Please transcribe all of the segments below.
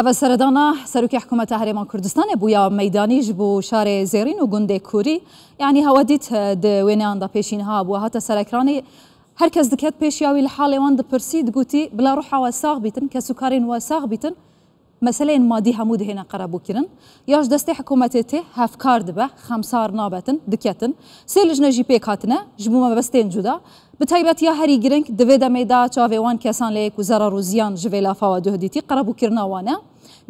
ئەە سەردانا سەرکی حکوومەتە هەرێمان کوردستانێ بوو یا مەدانیش بوو شارێ زێرین و گوندێک کوری یعنی هەوەدیت وێنەیاندا پێشینها بووە هاتە سەرکرانی هەرکەس دکات پێشیاوی لە حاڵێوان دەپرسی دگوتی بلا ڕحاوە ساغ بیتن کە سوکارین وە ساغ بیتن مەسلەن مادی هەموو دهێنە قەرەبووکردن یاش دەستی حکوومەتێ تێ هەفکار دبە خەمسار نابەتن دکەتن سێ لەژنەژی پێک هاتنە ژبوومە بەستێن جودا بتایبەت یا هەری گرنگ دەوێ دەمەدا چاوێوان کەسان لەیەک و زەرە ڕوزیان ژێ لافاوە دوهدیتی قەرەبووکردناوانە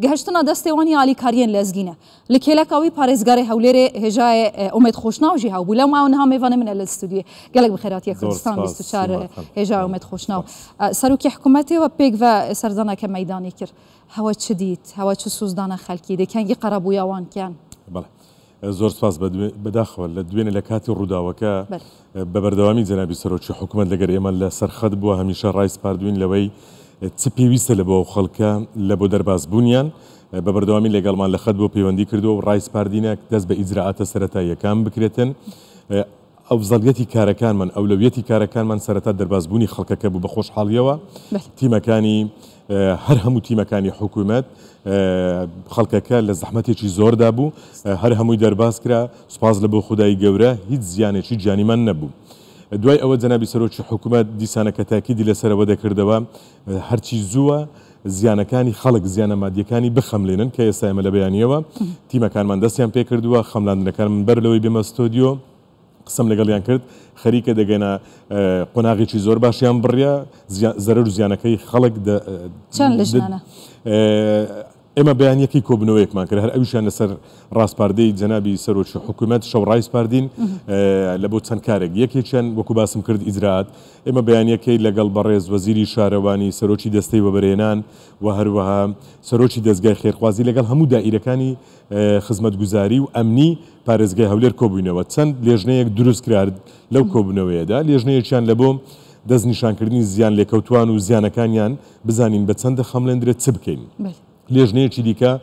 گەهشتنا دەستێوانی علیکاریان لەزگینە لە کێلەکەوی پارێزگاری هەولێرێ هێژای ئومێت خۆشناوژی هاو بوو لە ماونها میێوانە منە لە ستودیێ گەلک بخێراتیە کوردستان 24 هێژای ئومێت خۆشناو سەرروکی حکوومەتەوە پێک بە سەردانەکە مەدانی کرد هەوە چ دیت هەوە چ سوزدانە خەلکی دەکەنگی قەرەبوویاوانکیان زۆر سپاس بەداخەوە لە دوێنێ لە کاتی ڕووداوەکە بە بەردەوامی جەنابی سەرۆکی حکوومەت لەگەر ئێمە لە سەرخەت بووە هەمیشە ڕای سپاردوین لەوەی چ پێویستە لە بۆ خەڵکە لە بۆ دەرباز بوونیان بە بەردەوامی لەگەڵمان لە خەت بۆ پەیوەندی کردو و ڕایسپاردینە دەست بە ئیزراعاتە سەرەتا یەکان بکرێتن ئەو زەڵگەتی کارەکانمان ئەولەویەتی کارەکانمان سەرەتا دەربازبوونی خەڵکەکە بوو بە خۆشحاڵیەوە تیمەکانی هەر هەموو تیمەکانی حکوومەت خەڵکەکە لە زەحمەتێکی زۆردا بوو هەر هەمووی دەرباز کرا سوپاز لە بۆ خدای گەورە هیچ زیانێکی جانیمان نەبوو. دوای ئەوە جەنابی سەرۆکی حکوومەت دیسانەکە تاکیدی لەسەرەوە دەکردەوە هەرچی زووە زیانەکانی خەڵک زیانە مادیەکانی بخەملێنن کە ئێستا ئەمە لە بەیانیەوە تیمەکانمان دەستیان پێ کردووە خەملاندنەکان من بەر لەوەی بێمە ستۆدیۆ قسم لەگەڵیان کرد خەریکە دەگەێنە قۆناغێکی زۆر باشیان بڕە زەرەر و زیانەکەی خەڵک چەند لە ژانە ئێمە بەیانەکی کۆبنەوەیەکمان کرد هەر ئەویشان لەسەر ڕاستپاردەی جەنابی سەرۆکی حکوومەت شەو ڕایسپاردین لە بۆ چەند کارێک یەکێک چەند وەکو باسم کرد ئیزرات ئێمە بەیانەکەی لەگەڵ بەڕێز وەزیری شارەوانی سەرۆکی دەستەی وەبرێنان و هەروەها سەرۆکی دەستگای خێرخوازی لەگەڵ هەموو دائیرەکانی خزمەت گوزاری و ئەمنی پارێزگای هەولێر کۆبوونەوە چەند لێژنەیەک دروست کرد لەو کۆبنەوەیدا لێژنەیەکیان لە بۆم دەست نیشانکردنی زیان لێکەوتوان و زیانەکانیان بزانین بە چەندە خەملێن درێت چ بکەین. لێژنەیەکی دیکە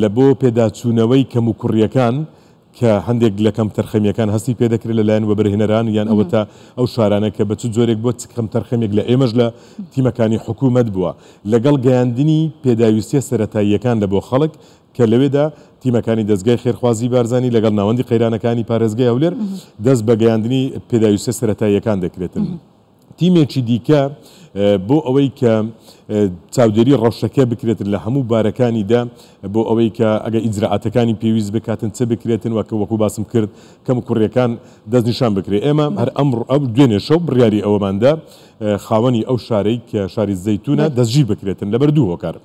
لە بۆ پێداچوونەوەی کەم و کوڕیەکان کە هەندێک لە کەم تەرخەمیەکان هەستی پێدەکرێت لەلایەن وە بەرهێنەران یان ئەوە تا ئەو شارانە کە بەچ جۆرێک بۆ کەم تەرخەمێک لە ئێمەش لە تیمەکانی حکوومەت بووە لەگەڵ گەیاندنی پێداویستە سەتاییەکان لە بۆ خەڵک کە لەوێدا تیمەکانی دەستگای خێرخوازی بارزانانی لەگەڵ ناوەندی قەیرانەکانی پارێزگای هەولێر دەست بە گەیاندنی پێداویستە سەتاییەکان دەکرێتن. تیمێکی دیکە بۆ ئەوەی کە چاودێری ڕەوشەکە بکرێتن لە هەموو بارەکانیدا بۆ ئەوەی کە ئەگە ئیجرعاتەکانی پێویست بکاتن چه بکرێتن وەکە وەکو باسم کرد کەم کوڕیەکان دەستنیشان بکرێت ئێمە هەر ئەمڕ ئەو دوێنێ شەو بڕیاری ئەوەماندا خاوەنی ئەو شارەی کە شاری زەیتونە دەستژی بکرێتن لەبەر دوو هۆکار.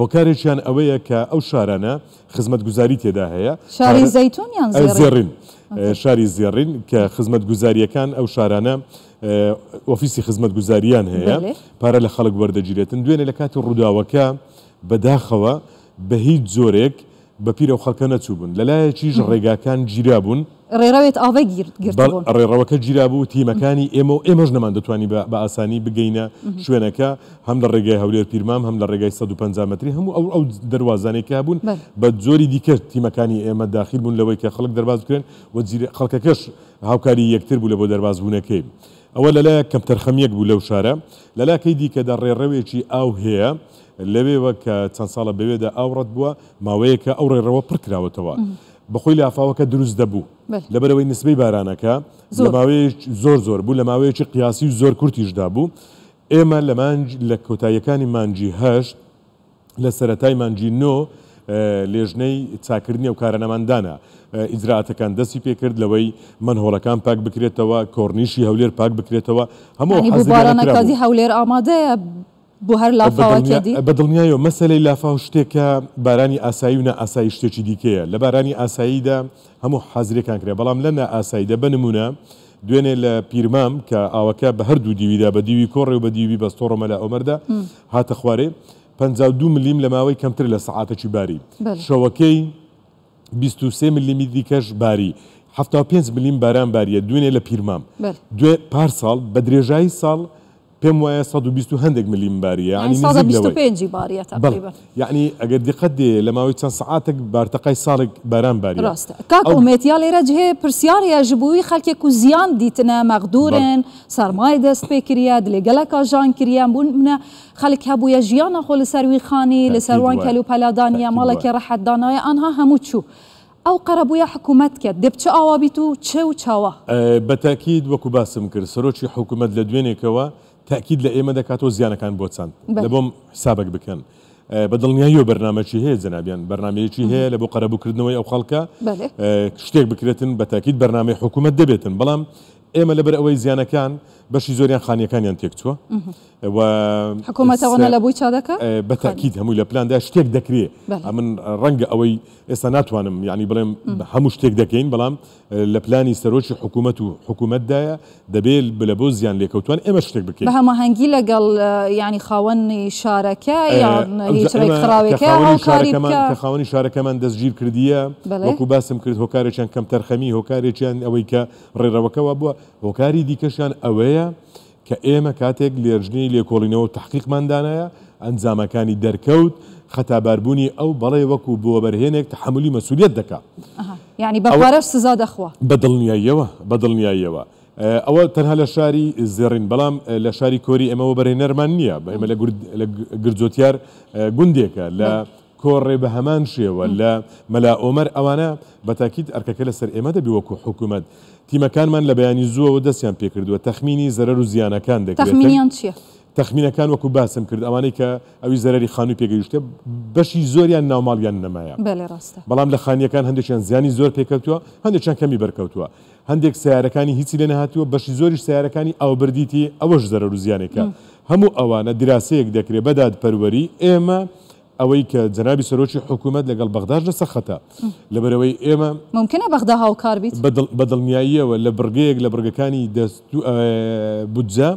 هۆکارێکیان ئەوەیە کە ئەو شارانە خزمەت گوزاری تێدا هەیە شاری زەتونیان زێڕین شاری زێڕین کە خزمەت گوزاریەکان ئەو شارانە ئۆفیسی خزمەت گوزاریان هەیە پارە لە خەڵک وەردەگیرێتن دوێنێ لە کاتی ڕووداوەکە بەداخەوە بە هیچ جۆرێک بەپیرە و خەڵکە نەچوو بوون لەلایەکیش ڕێگاکان گیرا بوون ڕێڕاوێت ئاوە ڕێڕەوەەکە گیرا بوو تیمەکانی ئێمە و ئێمەش نەمان دەتوانانی بە ئاسانی بگەینە شوێنەکە هەم لە ڕێگای هەولێر پیرمام هەم لە ڕێگای 150 متری هەموو ئەو ئەو دەواازانێکا بوون بە جۆری دیکرد تیمەکانی ئێمە داخل بوون لەوەی کە خەڵک دەرباز بکرێن و خەڵکەکەش هاوکاری یەکتر بوو لە بۆ دەربازبوونەکەی ئەوە لەلایە کەم تەرخەمیەک بوو لەو شارە لەلاکەی دیکەدا ڕێڕەوێکی ئاو هەیە لەوێوە کە چەند ساڵە بەوێدا ئاوڕەت بووە ماوەیەکە ئەو ڕێڕەوە پڕکراوەتەوە بەخۆی لافاوەکە دروست دەبوو لەبەرەوەی نسبەی بارانەکە لە ماوەیە زۆر زۆر بوو لە ماوەیەکی قیاسی زۆر کورتیشدا بوو ئێمە لە مانج لە کۆتاییەکانی مانجی هەشت لە سەتای مانجی نۆ لێژنەی چاکردنی و کارەنەماندانە ئیزراعاتەکان دەستی پێکرد لەوەی منهۆڵەکان پاک بکرێتەوە کۆرنیشی هەولێر پاک بکرێتەوە هەموو هەولێر ئامادەیە بۆ هەر لافاوەکەدی بە دڵنیایەوە مەسلەی لافااو شتێکە بارانی ئاسایی و نە ئاسایی شتێکی دیکەیە لە بارانی ئاساییدا هەموو حەزرێکان کرێ بەڵام لە نە ئاساییدا بنممونە دوێنێ لە پیرمام کە ئاوەکە بە هەردوو دیویدا بە دیوی کۆڕێ و بە دیوی بەستۆڕمە لە ئۆمەردا هاتە خوارێ 52 ملیم لە ماوەی کەمتر لە سعاتەکی باری شەوەکەی 23 ملیمی دیکەش باری. 5 ملیم باران باریە دوێنێ لە پیرمام دوێ پار ساڵ بە درێژایی ساڵ پێم وایە 120 هەندێک میلیم باریە ینی باریە یعنی ئەگەر دیقەت دێ لە ماوەی چەند سعاتێک بارتەقای ساڵێک باران باری کاکمێتیا لێرە جهێ پرسیارە ژبووی خەکێک و زیان دیتنە مەغدورن سەرمای دەست پێکرە لێگەلە کاژان کریان بوون منە خەک هەبووە ژیانە خۆ لە سەروی خانی لە سەروان کەل و پەلادانە ماڵێکی ڕەحەتدانایە ئەها هەموو چوو. ئەو قەرەبووە حکوومەت کرد دەب چه ئاوا بیت و چه و چاوە بەتاکید وەکو باسم کرد سەرۆکی حکوومەت لە دوێنێکەوە تاکیید لە ئێمە دەکاتەوە زیانەکان بۆچان لە بۆم حسابك بکەن. بەدڵنیایی و بەرنمەکی هەیە جەنابیان بەرنمەیەکی هەیە لە بۆ قەرەبووکردنەوەی ئەو خەڵکە شتێک بکرێتن بە تاکیید بەرنمەی حکوومەت دەبێتن بەڵام ئێمە لەبەر ئەوەی زیانەکان بشي زوريان خانيه كان ينتكتوا و حكومه تغنى لابوي تشادكا إيه، بتاكيد همو البلان ده شتيك دكري من رنق اوي اسنات وانم يعني بلام همو شتيك دكين بلام البلان إيه، يستروش حكومته حكومه دايا دبيل بلابوز يعني لكوتوان اما شتيك بكين بها ما هنجي قال إيه، يعني خاون شاركا يعني يترك خراوكا او كاريكا خاون شاركا من دز جير كرديا وكو باسم كرد هوكاري كان كم ترخمي هوكاري كان اويكا ريرا وكوابو هوكاري ديكشان اويا ئەوەیە کە ئێمە کاتێک لێرژنی لێکۆڵینەوە تحقیقماندانایە ئەنجامەکانی دەرکەوت خەتاباربوونی ئەو بەڵێ وەکو بۆ بەرهێنێک تحملی مەسوولیت دکا ینی بەوارەش سزا دەخوا بەدڵنیاییەوە بەدڵنیاییەوە. ئەوە تەنها لە شاری زێڕین بەڵام لە شاری کۆری ئەمەوە بەرەی نەرمان نییە ئێمە لە گرجۆتیار گوندێکە لە کۆڕێ بە هەمان شێوە لە مەلا ئۆمەر ئەوانە بەتاکیت ئەرکەکە لەسەر ئێمە دەبی وەکو حکوومەت تیمەکانمان لە بەیانی زووەوە دەستیان پێکردووە تەخمینی زەرەر و زیانەکان دەکەینیان چیە؟ تەخمینەکان وەکو باسم کرد ئەوانەی کە ئەوی زەرری خانوو پێگەیشتە بەشی زۆریان ناوماڵیان نەمایە بەڵام لە خانیەکان هەندێکیان زیانی زۆر پێکەوتووە هەندێکیان کەمی بەرکەوتووە هەندێک سیارەکانی هیچی لە نەهاتووە بەشی زۆریش سیارەکانی ئەو بردیتی ئەوەش زەرەر و زیانێکە هەموو ئەوانە دراسەیەک دەکرێت بەداد پەروەری ئێمە ئەوەی کە جەنابی سەرۆکی حکوومەت لەگەڵ بەغداش لە سەخەتە لەبەرەوەی ئێمە ممکنە بەغدا هاوکار بیت بەدڵنیاییەوە لە برگەیەک لە برگەکانی بودجە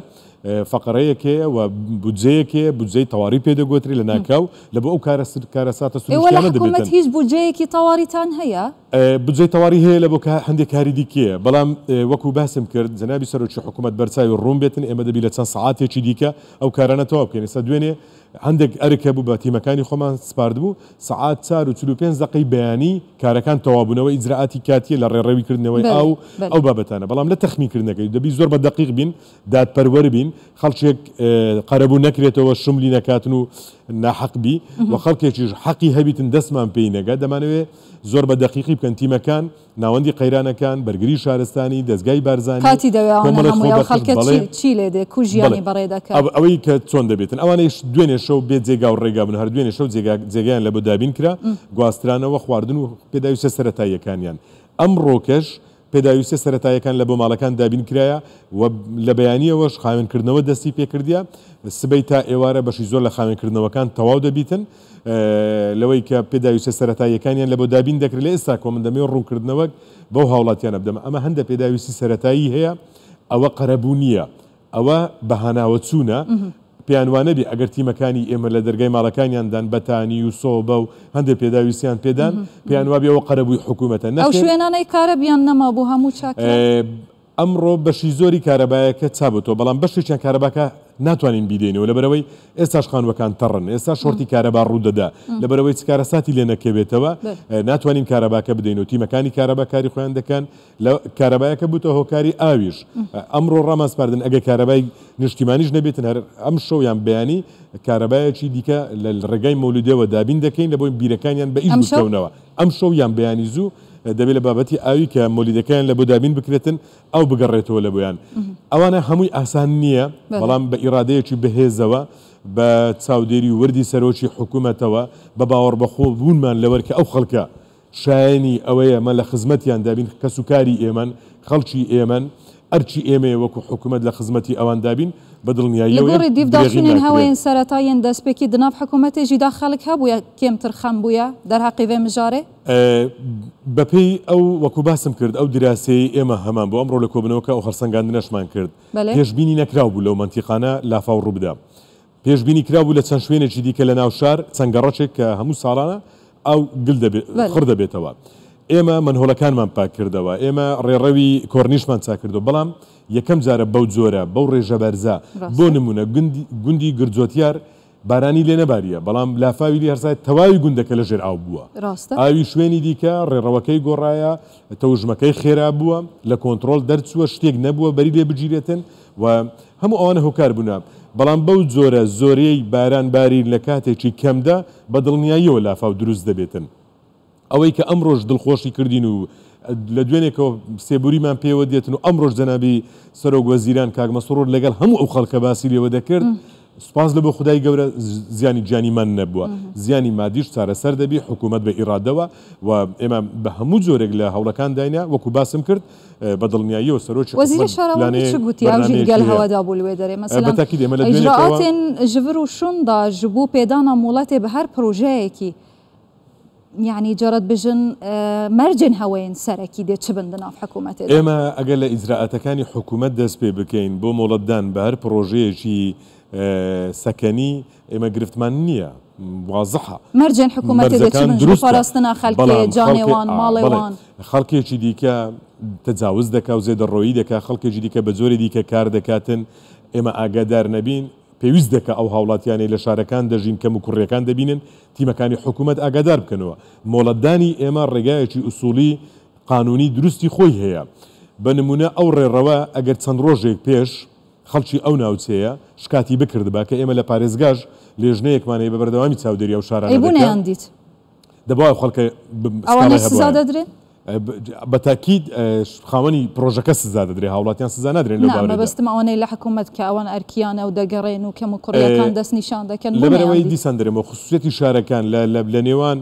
فقرەیەک هەیە و بودجەیەک هەیە بودجەی تەواری پێدەگوتری لە ناکاو لە بۆ ئەو کارە کارە ساتە سوێت هیچ بودجەیەکی تەواریتان هەیە؟ بجێ تەواری هەیە لە بۆکە هەندێک کاری دیکەیە بەڵام وەکو باسم کرد جنابی سەرکی حکوومەت بەرچوی ڕوم بێتن ئێمە دەبی لە چەند ساعاتێکی دیکە ئەو کارانەتەوە بکەین ستا دوێنێ هەندێک ئەرکە بوو بە تیمەکانی خۆمان سپارد بوو سعات چار و چلوپێن زەقی بەیانی کارەکان تەوابوونەوە ئیزراعاتی کاتیە لە ڕێڕەویکردنەوەی ئاو ئەو بابەتانە بەڵام لە تەخمیکردنەکەی دەبی زۆر بە دقیق بین دادپەروەر بین خەڵچێک قەرەبوو نەکرێتەوە شملی نەکاتن و ناحقبی و خەڵکێکیش حەقی هەبیتن دەستمان پێینەگە دەمانوێت زۆر بە دقیقی بکەن تیمەکان ناوەندی قەیرانەکان بەرگری شارستانی دەستگای بارزانانی کاتی کوژیانی ئەوەی کە چۆن دەبێتن ئەوانش دوێنێ شەو بێت جێگا و ڕێگا بن هەر دوێنێ شەو جێگیان لە بۆ دابین کرا گواسترانەوە خواردن و پێداویستە سەتاییەکانیان ئەم ڕۆکەش پێداویستە سەتایەکان لە بۆ ماڵەکان دابین کرایە و لە بەیانیەوەش خاوێنکردنەوە دەستی پێکردیا سبەی تا ئێوارە بەشی زۆر لە خاوێنکردنەوەکان تەواو دەبیتن لەوەی کە پێداویستە سەتایەکانیان لە بۆ دابین دەکرێت لە ئێستا کۆمەندەمی ڕوونکردنەوەک بەو هاوڵاتیانە بدەم ئەمە هەندە پێداویستی سەتایی هەیە ئەوە قەرەبوو نییە. ئەوە بەهاناوە چوونە پیانوانەبی ئەگەر تیمەکانی ئێمە لە دەرگای ماڵەکانیاندان بەتانی و سۆبە و هەندێک پێداویستیان پێدان پیانوابیەوە قەرەبووی حکوومەتە نە شوێنانەی کارە بیان نەما بۆ هەموو چاک ئەمڕۆ بەشی زۆری کارەبایەکە چابتەوە بەڵام بەشێکیان کارەباکە ناتوانین بیدێنەوە لەبەرەوەی ئێستاش خانوەکان تەڕن ئێستا شۆرتی کارەبا ڕوودەدا لەبەرەوەی کارەساتی لێ نەکەوێتەوە ناتوانین کارەباکە بدەین و تیمەکانی کارەبا کاری خۆیان دەکەن لە کارەبایەکە بوتە هۆکاری ئاویش ئەمڕۆ ڕاماسپاردن ئەگە کارەبای نیشتیمانیش نەبێتن هەر ئەم شەویان بەیانی کارەبایەکی دیکە لە ڕێگای مەولودەوە دابین دەکەین لە بۆی بیرەکانیان بە ئیشونەوە ئەم شەویان بەیانی زوو دەبێت لە بابەتی ئاوی کە مۆلیدەکەیان لە بۆدابین بکرێتن ئەو بگەڕێتەوە لە بۆیان ئەوانە هەمووی ئاسان نییە بەڵام بە ئیرادەیەکی بەهێزەوە بە چاودێری وردی سەرۆکی حکوومەتەوە بە باوەڕ بەخۆ بوونمان لەوەرکە ئەو خەڵکە شایانی ئەوەیە مە لە خزمەتیان دابین کەسوکاری ئێمن خەڵکی ئێمن ئەرچی ئێمە وەکو حکوومەت لە خزمەتی ئەوان دابین بە دڵنیایی دیفداشێن هەوەیەن سەتایەن دەستپێکی دناف حکوومەتێژی داخەڵک هەبووە کێمتر خەم بووە دەرحقیێ مژارێ بەپی ئەو وەکو باسم کرد ئەو دراسی ئێمە هەمان بۆ ئەمڕۆ لە کۆبنەوەکە ئەو هەرسەنگاندنەشمان کرد پێشببینی نەکراوبوو لەو منتیقانە لافااو ڕووبدا پێشببینی کرابوو لە چەند شوێنێکی دیکە لە ناو شار چەنگەڕەچێک کە هەموو ساڵانە ئەو گل خڕ دەبێتەوە. ئێمە منهۆلەکانمان پاکردەوە ئێمە ڕێڕەوی کۆرنیشمان چاکردو بەڵام یەکەم جارە بەو جۆرە بەو ڕێژە بەرزە بۆ نمونە گوندی گرجۆتیار بارانی لێ نەباریە بەڵام لافاوی لێ هەرسای تەواوی گوندەکە لە ژێر ئاو بووە ئاوی شوێنی دیکە ڕێڕەوەەکەی گۆڕایە تەوژمەکەی خێرا بووە لە کۆنتترۆل دەرچووە شتێک نەبووە بەری لێ بگیرێتن و هەموو ئەوانە هۆکار بوونە بەڵام بەو جۆرە زۆرەی باران باری لە کاتێکی کەمدا بە دڵنیاییەوە لافااو دروست دەبێتن ئەوەی کە ئەمڕۆژ دڵخۆشی کردین و لە دوێنێکەوە سێبوریمان پێوە دێتن و ئەمڕۆژ جەنابی سەرۆگوەزیران کاگمەسڕۆر لەگەڵ هەموو ئەو خەڵکە باسی لێوە دەکرد. سپاس لە بۆ خدای گەورە زیانی جانیمان نەبووە زیانی مادیش چارەسەر دەبی حکوومەت بە ئیرادەوە و ئێمە بە هەموو جۆرێک لە هەوڵەکان داینە وەکو باسم کرد بە دڵنیاییەوە سەرۆکی هەوادا بولێ دەێ ژبر و شوندا ji بوو پێدانا مڵەتێ بە هەر پرۆژەیەکی يعني جرد بجن آه، مرجن هوين سركي دي تشبن دنا في حكومات دي. اما اقل اجراءات كان حكومات داس بي بكين بو مولدان بهر بروجي جي آه، سكني اما جرفت مانيا واضحه مرجن حكومات دي تشبن فلسطين خلقي جاني وان مالي وان خلقي جي ديكا تتجاوز دكا وزيد الروي دكا خلقي جي ديكا بزوري ديكا كار دكاتن اما اقدر نبين پێویست دەکە ئەو هاوڵاتیانەی لە شارەکان دەژین کەم و کوڕیەکان دەبینن تیمەکانی حکوومەت ئاگادار بکەنەوە مۆڵەتدانی ئێمە ڕێگایەکی ئوسولی قانونی دروستی خۆی هەیە بە نمونە ئەو ڕێڕەوە ئەگەر چەند ڕۆژێک پێش خەڵکی ئەو ناوچەیە شکاتی بکردبا کە ئێمە لە پارێزگاش لێژنەیەکمانەیە بە بەردەوامی چاودێری ئەو شارانیت دەبا خەڵکە بەتاکیید خاوەنی پرۆژەکە سزا دەدرێ هاوڵاتیان سزا نادرێن لە بەستم ئەوانەی لە حکوومەت کە ئەوان ئەرکیانە و دەگەڕێن و کەم و کوڕیەکان دەست نیشان دەکەن لەبەرەوەی دیسان دەرێمە خصوصەتی شارەکان لە نێوان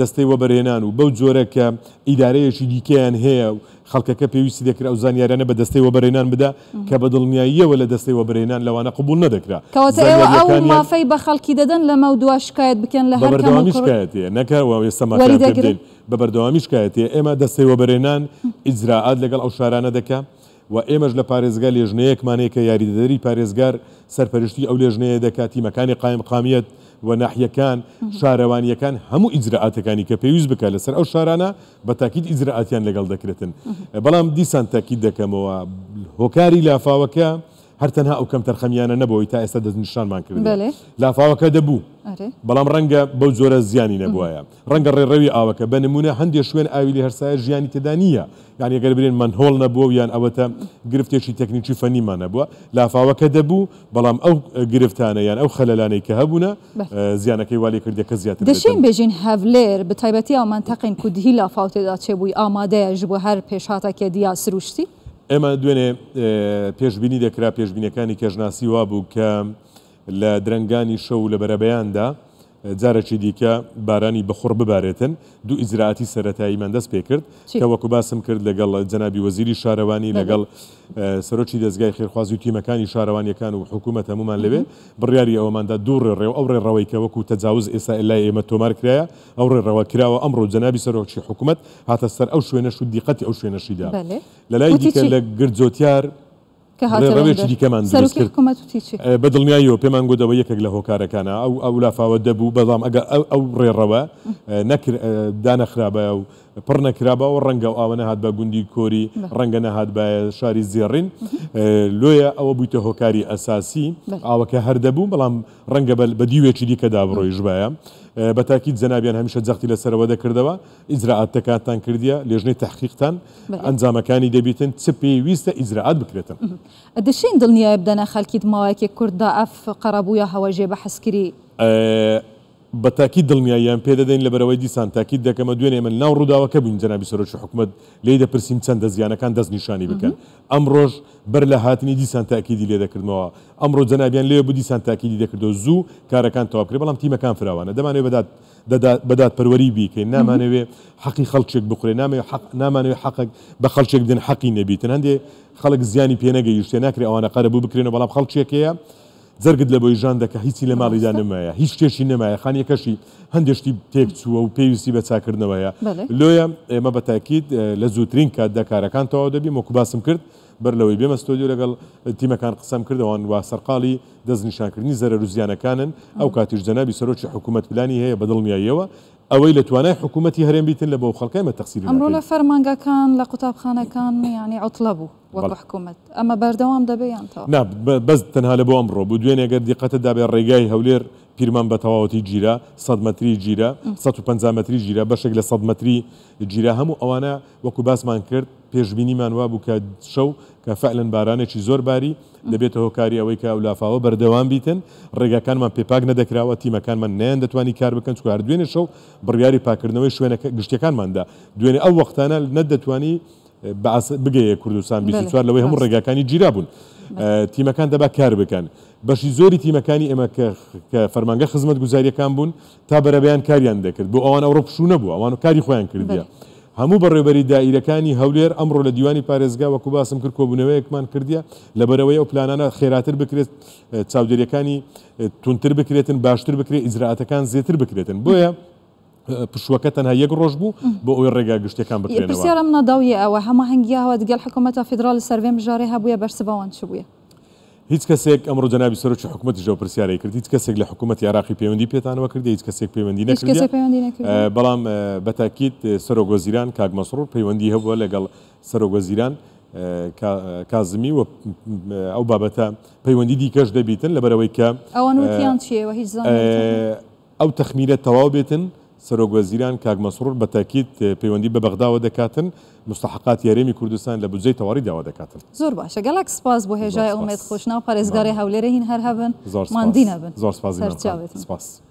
دەستەی وەبەرهێنان و بەو جۆرە کە ئیدارەیەکی دیکەیان هەیە و خەڵکەکە پێویستی دەکرا ئەو زانانیارانە بە دەستەی وەبرێنان بدا کە بە دڵنیاییەوە لە دەستەی وەبرێنان لەوانە قبول نەدەکرا مافەی بە خەڵکی دەدەن لەمە دو شکایەت بکەن لە بەردەوامی شکایەتە نەکەەوە ێستاماکردن بە بەردەوامی شکایەتە ئێمە دەستەی وەبرێنان ئیجرراعات لەگەڵ ئەو شارانە دەکە. و ئێمەش لە پارێزگا لێژنەیەک مانەیە کە یاریدەدەری پارێزگار سەرپەرشتی ئەو لێژنەیە دەکاتی مەکانی قایم قامیت و ناحیەکان شارەوانیەکان هەموو ئیجرعاتەکانی کە پێویست بکە لەسەر ئەو شارانە بە تاکیید ئیجرعاتیان لەگەڵ دەکرێتن بەڵام دیسان تاکید دەکەمەوە هۆکاری لافاوەکە هەر تەنها ئەو کەم تەرخەمیانە نەبەوەی تا ئێستا دەستنیشانمان کرد لافاوەکە دەبوو بەڵام ڕەنگە بەو جۆرە زیانی نەبووایە ڕەنگە ڕێڕەوی ئاوەکە بە نمونە هەندێک شوێن ئاویلی هەرسایە ژیانی تدانە یان ەگەر برێن من هۆڵ نەبووە یان ئەوەتە گرفتێکی تەکنیکی فەنیمان نەبووە لافاوەکە دەبوو بەڵام ئەو گرفتانە یان ئەو خەلەلانەی کە هەبوونە زیانەکەی والی کردەکە زیاتر دەشین بێژین هەولێر بە تایبەتی ئەو منتەقین کودیهی لافاوتێدا چێبووی ئامادەیە ژ بۆ هەر پێشاتەکە دیا سروشتی ئێمە دوێنێ پێشببینی دەکرا پێشببینەکانی کێژناسی وا بوو کە لە درنگانی شەو لە بەرەبەیاندا جارێکی دیکە بارانی بەخڕ ببارێتن دوو ئیزراعاتی سەتاییمان دەست پێ کرد کە وەکو باسم کرد لەگەڵ جەنابی وەزیری شارەوانی لەگەڵ سەرۆکی دەستگای خێرخوازی و تیمەکانی شارەوانیەکان و حکوومەت هەمومان لەوێ بڕیاری ئەوماندا دوور ڕێو ئەو ڕێڕەوەی کە وەکو تەجاوز ئێستا لای ئێمە تۆمار کرایە ئەو ڕێڕەوە کراوە ئەمڕۆ جەنابی سەرۆکی حکوومەت هاتە سەر ئەو شوێنە و دیقەتی ئەو شوێنەشیدا لە لای دیکە لە گرجۆتیار ڕێوێکی دیکەمان بە دڵنیاییەوە پێمان گودەوە یەکێک لە هۆکارەکانە ئەو ئەو لافاوە دەبوو بەڵام ئەگە ئەو ڕێڕەوە دانەخرابە و پڕ نەکرابەوە ڕەنگە ئاوە نەهات بە گوندی کۆری ڕەنگە نەهات بە شاری زیێڕین لۆیە ئەوە بوویتە هۆکاری ئەساسی ئاوەکە هەردەبوو بەڵام ڕەنگە بە دیوێکی دیکە دابڕۆیژبایە. آه، بە تاکیید زەنابیان هەمیشە زەختی لەسەرەوە دەکردەوە ئیزراعاتەکانتان کردیە لێژنەی تحقیقتان ئەنجامەکانی دەبیتن چ پێویستە ئیزراعات بکرێتن دشین دڵنیای بدەنە خەلکیت ماوەیەکی کووردا ئەف قەرەبووە هەواژێ بە حەسکری آه، بە تاکی دڵنیاییان پێدەدەین لە بەرەوەی دیسان تاکی دەکەمە دوێنێ من ناو ڕووداوەکە بووین جەنابی سەرۆکی حکومت لی دەپرسیم چەندە زیانەکان دەست نیشانی بکەن ئەم ڕۆژ بەر لە هاتنی دیسان تاکیدی لێ دەکردنەوە ئەمڕۆ جەنابیان لێ بوو دیسان تاکیدی دەکردەوە زوو کارەکان تەواکرێ بەڵام تیمەکان فراوانە دەمانێت بەدات بەدات پەروەری بیکەین نامانەوێ حەقی خەڵچێک بخورێ نامانەوێ حەق بە خەڵچێک دن حەقی نەبیتن هەندێ خەڵک زیانی پێنەگەیشتێ ناکرێ ئەوانە قەرەبوو بکرێنە بەڵام خەڵچێکەیە جەرگت لە بۆی ژان دەکە هیچی لە ماڵیدا نمایە هیچ کێشی نمایە خانیەکەشی هەندێشتی تێک چووە و پێویستی بە چاکردنەوەیە لۆیە ئێمە بە تاکیید لە زووترین کاتدا کارەکان تەواو دەبی مکوباسم کرد بەر لەوەی بێمە ستۆدیو لەگەڵ تیمەکان قسەم کردەوەن وا سەرقاڵی دەستنیشانکردنی زەرە روزیانەکانن ئەو کاتیش جەنابی سەرۆکی حکوومەت پلانی هەیە بەدڵمیاییەوە اويل توانه حكومه هريم بيتن لبو خلقه ما تقصير امر لا فرمانغا كان لا قطاب خانه كان يعني عطلبه وكو اما بردوام دبي انت لا نعم، بس تنها لبو امره بدوين اگر دقه دابي الرجاي هولير بيرمان بتواوتي جيرا صد جيرا صد متري جيرا بشكل صد جيرا هم اوانا وكو باس مانكرت پێشببینیمان وا بوو کە شەو کە فعلەن بارانێکی زۆر باری دەبێتە هۆکاری ئەوەی کە ئەولافاوە بەردەوام بیتن ڕێگەکانمان پێپاک نەدەکراوە تیمەکانمان نیان دەتوانانی کار بکەن چکار دوێنێ شەو بڕیاری پاکردنەوەی شوێنەکە گشتەکانماندا دوێنێ ئەو وەختانە نەدەتوانی بگەیە کوردستان 24 لەوەی هەموو ڕێگەکانی جیرا بوون. تیمەکان دەبا کار بکەن بەشی زۆری تیمەکانی ئێمە کە فەرمانگە خزمەت گوزاریەکان بوون تا بەرەبیان کاریان دەکرد بۆ ئەوان ئەوڕە پشوو نەبوو ئەوان و کاری خۆیان کردە. همو هەموو دایره کانی هولیر امر لە دیوانی پارێزگا وەکو باسم کرد کۆبوونەوەیەکمان لبروی او پلانانه خیراتر خێراتر چاودری کانی تونتر بکرێتن باشتر بکری بکرێت ئیزراعاتەکان زیاتر بکرێتن بۆیە پشوەکە تەنها یەک ڕۆژ بوو بۆ ئەوی ڕێگا گشتەکان بکرێنەوە پرسیارم او نەداویە ئەوە هەماهەنگیاوە دەگەل حکوومەتە فیدرال سەرێم ژارێ هەبووە بەرسباوان چ بووە هیچ کەسێک ئەمڕ جنابی سەرچ حکوومەتی ژە پرسیارەی کرد هیچ کەسێک لە حکوومەت یاراقی پەیوەندی پێتانەوە کردی هیچ کەسێک پەیوەندی نەکرد بەڵام بەتاکیت سەرۆگۆزیران کاگمەسڕور پەیوەندی هەبووە لەگەڵ سەرۆگۆزیران کازمی و ئەو بابەتە پەیوەندی دیکەش دەبیتن لەبەرەوەی کە ئەوەیان چیەوە هیچ ئەو تەخمیرە تەواو بێتن سەرۆگوەزیران کاک مەسرور بە تاکیت پەیوەندی بە بەغداوە دەکاتن مستحقات یاریمی کوردستان لە بجێ تەواری داوا دەکاتن زۆر باشە گەلاک سپاس بۆ هێژای ئومێت خۆشنا و پارێزگاری هەولێرە هین هەر هەبن زۆرمان دیە بن زۆر سپاس سپاس.